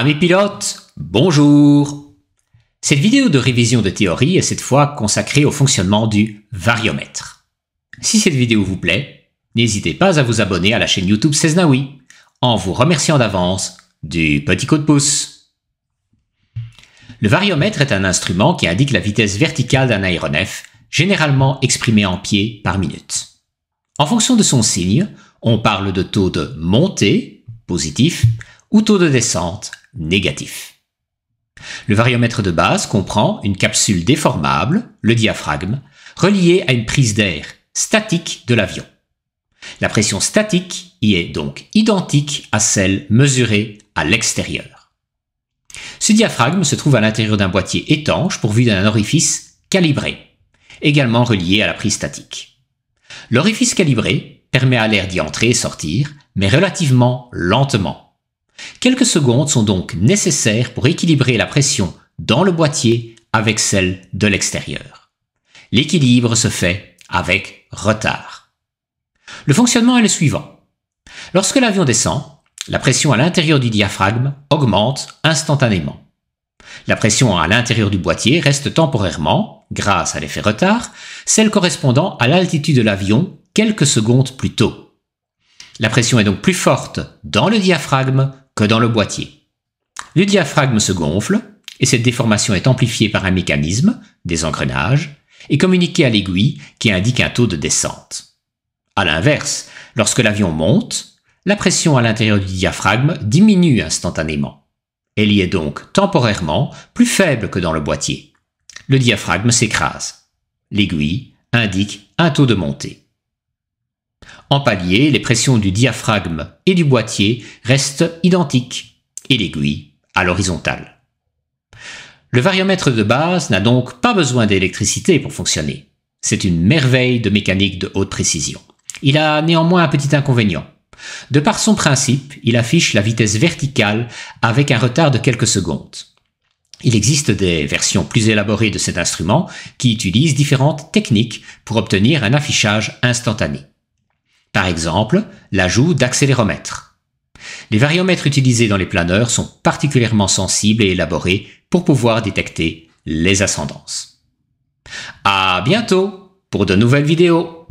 Amis pilotes, bonjour Cette vidéo de révision de théorie est cette fois consacrée au fonctionnement du variomètre. Si cette vidéo vous plaît, n'hésitez pas à vous abonner à la chaîne YouTube Cesnaoui en vous remerciant d'avance du petit coup de pouce. Le variomètre est un instrument qui indique la vitesse verticale d'un aéronef, généralement exprimée en pieds par minute. En fonction de son signe, on parle de taux de montée, positif, ou taux de descente, négatif. Le variomètre de base comprend une capsule déformable, le diaphragme, reliée à une prise d'air statique de l'avion. La pression statique y est donc identique à celle mesurée à l'extérieur. Ce diaphragme se trouve à l'intérieur d'un boîtier étanche pourvu d'un orifice calibré, également relié à la prise statique. L'orifice calibré permet à l'air d'y entrer et sortir, mais relativement lentement, Quelques secondes sont donc nécessaires pour équilibrer la pression dans le boîtier avec celle de l'extérieur. L'équilibre se fait avec retard. Le fonctionnement est le suivant. Lorsque l'avion descend, la pression à l'intérieur du diaphragme augmente instantanément. La pression à l'intérieur du boîtier reste temporairement, grâce à l'effet retard, celle correspondant à l'altitude de l'avion quelques secondes plus tôt. La pression est donc plus forte dans le diaphragme que dans le boîtier. Le diaphragme se gonfle, et cette déformation est amplifiée par un mécanisme, des engrenages, et communiquée à l'aiguille qui indique un taux de descente. À l'inverse, lorsque l'avion monte, la pression à l'intérieur du diaphragme diminue instantanément. Elle y est donc temporairement plus faible que dans le boîtier. Le diaphragme s'écrase. L'aiguille indique un taux de montée. En palier, les pressions du diaphragme et du boîtier restent identiques et l'aiguille à l'horizontale. Le variomètre de base n'a donc pas besoin d'électricité pour fonctionner. C'est une merveille de mécanique de haute précision. Il a néanmoins un petit inconvénient. De par son principe, il affiche la vitesse verticale avec un retard de quelques secondes. Il existe des versions plus élaborées de cet instrument qui utilisent différentes techniques pour obtenir un affichage instantané. Par exemple, l'ajout d'accéléromètres. Les variomètres utilisés dans les planeurs sont particulièrement sensibles et élaborés pour pouvoir détecter les ascendances. À bientôt pour de nouvelles vidéos!